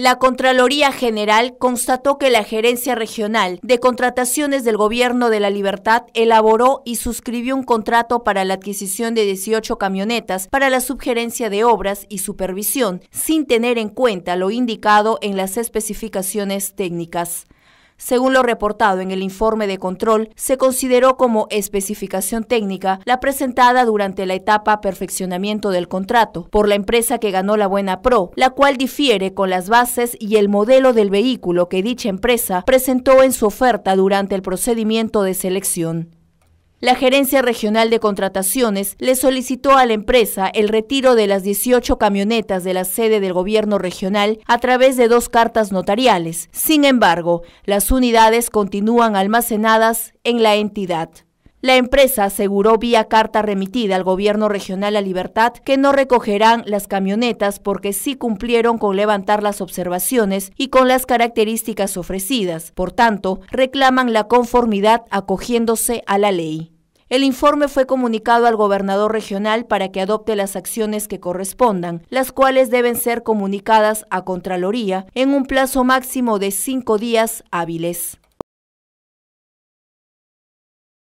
La Contraloría General constató que la Gerencia Regional de Contrataciones del Gobierno de la Libertad elaboró y suscribió un contrato para la adquisición de 18 camionetas para la subgerencia de obras y supervisión, sin tener en cuenta lo indicado en las especificaciones técnicas. Según lo reportado en el informe de control, se consideró como especificación técnica la presentada durante la etapa perfeccionamiento del contrato por la empresa que ganó la buena pro, la cual difiere con las bases y el modelo del vehículo que dicha empresa presentó en su oferta durante el procedimiento de selección. La Gerencia Regional de Contrataciones le solicitó a la empresa el retiro de las 18 camionetas de la sede del gobierno regional a través de dos cartas notariales. Sin embargo, las unidades continúan almacenadas en la entidad. La empresa aseguró vía carta remitida al gobierno regional a Libertad que no recogerán las camionetas porque sí cumplieron con levantar las observaciones y con las características ofrecidas. Por tanto, reclaman la conformidad acogiéndose a la ley. El informe fue comunicado al gobernador regional para que adopte las acciones que correspondan, las cuales deben ser comunicadas a Contraloría en un plazo máximo de cinco días hábiles.